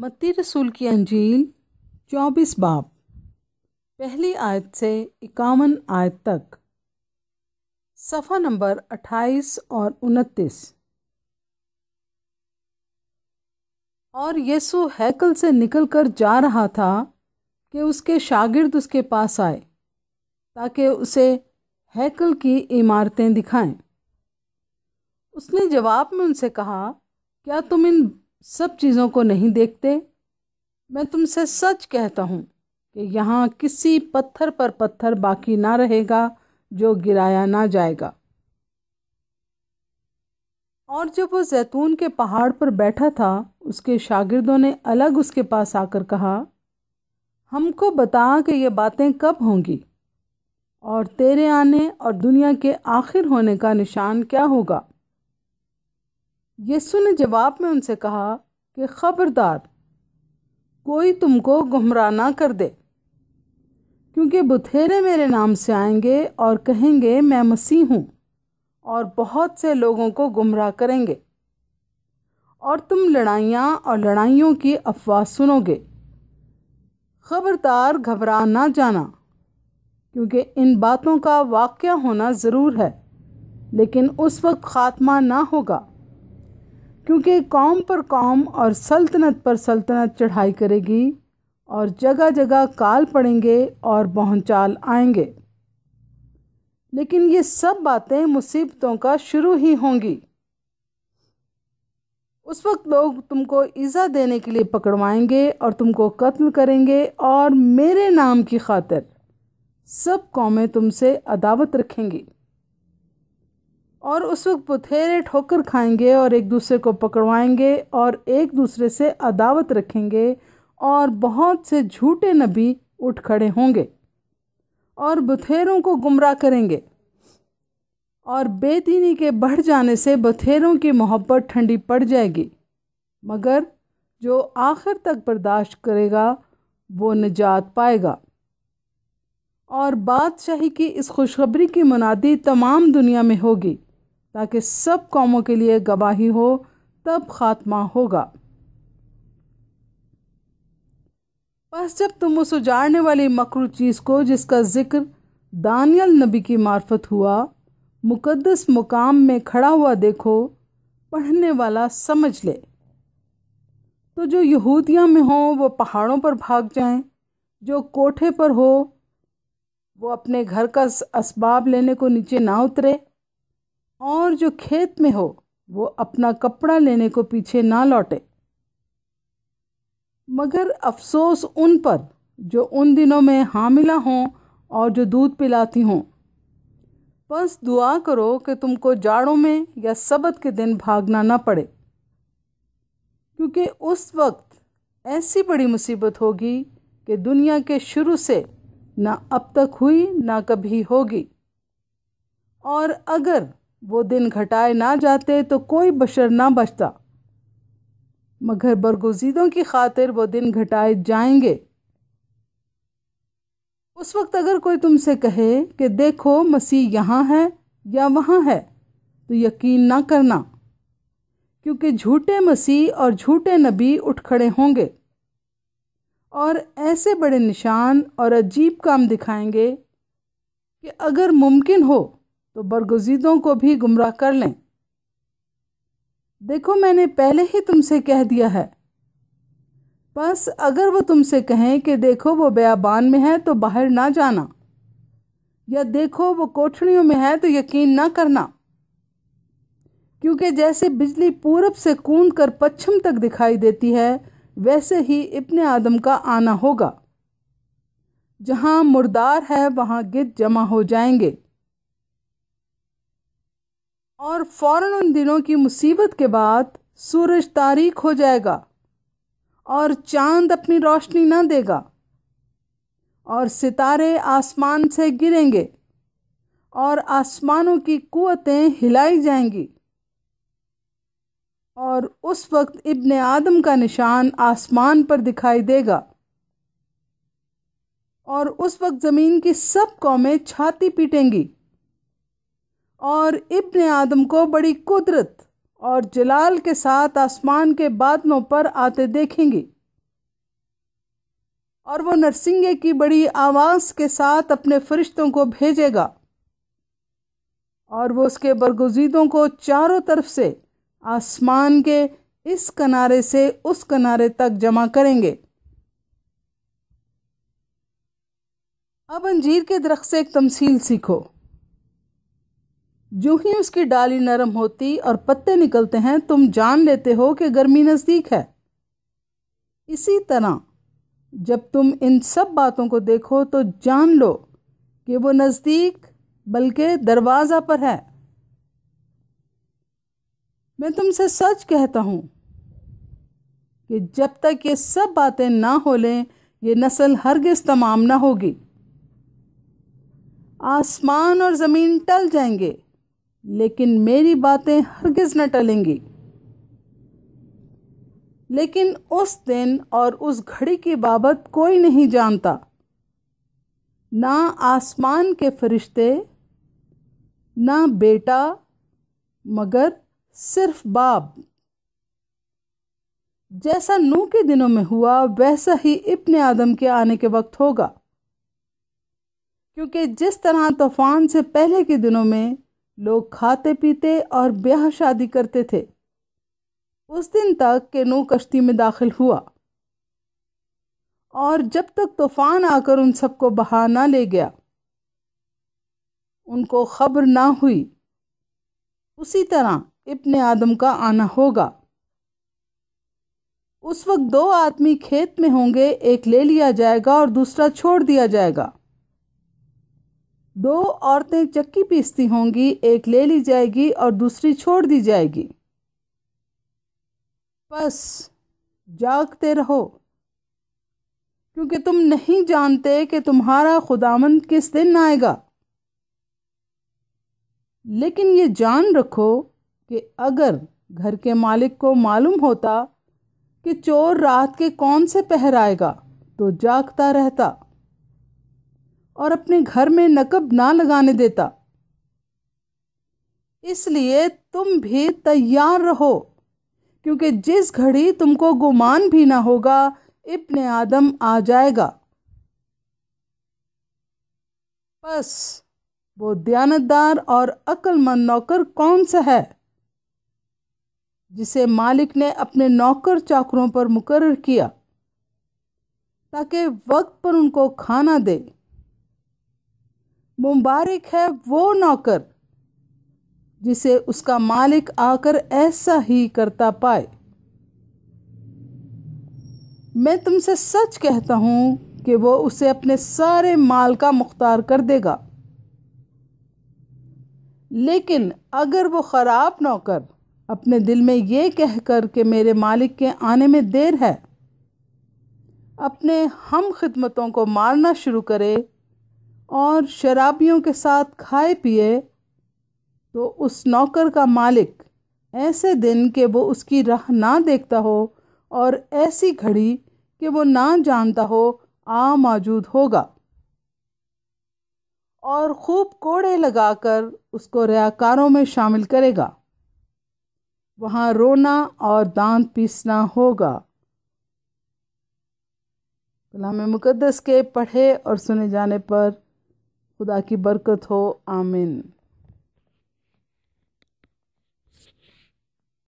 मत्ती रसूल की अंजील चौबीस बाब पहली आयत से इक्यावन आयत तक सफ़ा नंबर अट्ठाईस और उनतीस और यसु हैकल से निकलकर जा रहा था कि उसके शागिर्द उसके पास आए ताकि उसे हैकल की इमारतें दिखाएं। उसने जवाब में उनसे कहा क्या तुम इन सब चीज़ों को नहीं देखते मैं तुमसे सच कहता हूँ कि यहाँ किसी पत्थर पर पत्थर बाकी ना रहेगा जो गिराया ना जाएगा और जब वो जैतून के पहाड़ पर बैठा था उसके शागिर्दों ने अलग उसके पास आकर कहा हमको बता कि ये बातें कब होंगी और तेरे आने और दुनिया के आखिर होने का निशान क्या होगा यीशु ने जवाब में उनसे कहा कि ख़बरदार कोई तुमको गुमराह ना कर दे क्योंकि बुथेरे मेरे नाम से आएंगे और कहेंगे मैं मसीह हूँ और बहुत से लोगों को गुमराह करेंगे और तुम लड़ाइयाँ और लड़ाइयों की अफवाह सुनोगे ख़बरदार घबरा ना जाना क्योंकि इन बातों का वाक़ होना ज़रूर है लेकिन उस वक्त ख़ात्मा ना होगा क्योंकि कौम पर कौम और सल्तनत पर सल्तनत चढ़ाई करेगी और जगह जगह काल पड़ेंगे और बहुचाल आएंगे लेकिन ये सब बातें मुसीबतों का शुरू ही होंगी उस वक्त लोग तुमको ईज़ा देने के लिए पकड़वाएंगे और तुमको कत्ल करेंगे और मेरे नाम की खातिर सब कौमें तुमसे अदावत रखेंगी और उस वक्त बथेरे ठोकर खाएंगे और एक दूसरे को पकड़वाएंगे और एक दूसरे से अदावत रखेंगे और बहुत से झूठे नबी उठ खड़े होंगे और बथेरों को गुमराह करेंगे और बेदीनी के बढ़ जाने से बथेरों की मोहब्बत ठंडी पड़ जाएगी मगर जो आखिर तक बर्दाश्त करेगा वो निजात पाएगा और बादशाही की इस खुशखबरी की मुनादी तमाम दुनिया में होगी ताकि सब कौमों के लिए गवाही हो तब खात्मा होगा बस जब तुम उस उजाड़ने वाली मकरू चीज़ को जिसका ज़िक्र दानियल नबी की मार्फत हुआ मुकद्दस मुकाम में खड़ा हुआ देखो पढ़ने वाला समझ ले तो जो यहूदिया में हो वो पहाड़ों पर भाग जाएं, जो कोठे पर हो वो अपने घर का इसबाब लेने को नीचे ना उतरे और जो खेत में हो वो अपना कपड़ा लेने को पीछे ना लौटे मगर अफसोस उन पर जो उन दिनों में हामिला हों और जो दूध पिलाती हों बस दुआ करो कि तुमको जाड़ों में या सबत के दिन भागना ना पड़े क्योंकि उस वक्त ऐसी बड़ी मुसीबत होगी कि दुनिया के शुरू से ना अब तक हुई ना कभी होगी और अगर वो दिन घटाए ना जाते तो कोई बशर ना बचता मगर बरगजीदों की खातिर वो दिन घटाए जाएंगे उस वक्त अगर कोई तुमसे कहे कि देखो मसीह यहाँ है या वहाँ है तो यकीन ना करना क्योंकि झूठे मसीह और झूठे नबी उठ खड़े होंगे और ऐसे बड़े निशान और अजीब काम दिखाएंगे कि अगर मुमकिन हो तो बरगुजीदों को भी गुमराह कर लें देखो मैंने पहले ही तुमसे कह दिया है बस अगर वो तुमसे कहें कि देखो वो बयाबान में है तो बाहर ना जाना या देखो वो कोठड़ियों में है तो यकीन ना करना क्योंकि जैसे बिजली पूरब से कूद कर पश्चिम तक दिखाई देती है वैसे ही इब्ने आदम का आना होगा जहां मुर्दार है वहां गिद्ध जमा हो जाएंगे और फ़ौर उन दिनों की मुसीबत के बाद सूरज तारीख हो जाएगा और चांद अपनी रोशनी ना देगा और सितारे आसमान से गिरेंगे और आसमानों की कुतें हिलाई जाएंगी और उस वक्त इब्न आदम का निशान आसमान पर दिखाई देगा और उस वक्त ज़मीन की सब कौमें छाती पीटेंगी और इब्न आदम को बड़ी कुदरत और जलाल के साथ आसमान के बादलों पर आते देखेंगे और वो नरसिंगे की बड़ी आवाज़ के साथ अपने फरिश्तों को भेजेगा और वो उसके बरगुजीदों को चारों तरफ से आसमान के इस किनारे से उस किनारे तक जमा करेंगे अब अंजीर के दरख्त से एक तमसील सीखो जो ही उसकी डाली नरम होती और पत्ते निकलते हैं तुम जान लेते हो कि गर्मी नज़दीक है इसी तरह जब तुम इन सब बातों को देखो तो जान लो कि वो नज़दीक बल्कि दरवाज़ा पर है मैं तुमसे सच कहता हूँ कि जब तक ये सब बातें ना हो लें ये नस्ल हरगिज़ तमाम ना होगी आसमान और ज़मीन टल जाएंगे लेकिन मेरी बातें हरगिज़ न टलेंगी लेकिन उस दिन और उस घड़ी की बाबत कोई नहीं जानता ना आसमान के फरिश्ते ना बेटा मगर सिर्फ बाप जैसा नू के दिनों में हुआ वैसा ही इब्ने आदम के आने के वक्त होगा क्योंकि जिस तरह तूफ़ान से पहले के दिनों में लोग खाते पीते और ब्याह शादी करते थे उस दिन तक केनू कश्ती में दाखिल हुआ और जब तक तूफान आकर उन सबको बहा ना ले गया उनको खबर ना हुई उसी तरह इब्ने आदम का आना होगा उस वक्त दो आदमी खेत में होंगे एक ले लिया जाएगा और दूसरा छोड़ दिया जाएगा दो औरतें चक्की पीसती होंगी एक ले ली जाएगी और दूसरी छोड़ दी जाएगी बस जागते रहो क्योंकि तुम नहीं जानते कि तुम्हारा खुदामंद किस दिन आएगा लेकिन ये जान रखो कि अगर घर के मालिक को मालूम होता कि चोर रात के कौन से पहर आएगा तो जागता रहता और अपने घर में नकब ना लगाने देता इसलिए तुम भी तैयार रहो क्योंकि जिस घड़ी तुमको गुमान भी ना होगा इब्न आदम आ जाएगा बस वो दयानतदार और अक्लमंद नौकर कौन सा है जिसे मालिक ने अपने नौकर चाकरों पर मुकर्र किया ताकि वक्त पर उनको खाना दे मुबारक है वो नौकर जिसे उसका मालिक आकर ऐसा ही करता पाए मैं तुमसे सच कहता हूँ कि वो उसे अपने सारे माल का मुख्तार कर देगा लेकिन अगर वो ख़राब नौकर अपने दिल में ये कह कर कि मेरे मालिक के आने में देर है अपने हम खिदमतों को मारना शुरू करे और शराबियों के साथ खाए पिए तो उस नौकर का मालिक ऐसे दिन के वो उसकी राह ना देखता हो और ऐसी घड़ी कि वो ना जानता हो आ मौजूद होगा और खूब कोड़े लगाकर उसको रयाकारों में शामिल करेगा वहाँ रोना और दांत पीसना होगा कलाम मुकद्दस के पढ़े और सुने जाने पर खुदा की बरकत हो आमिन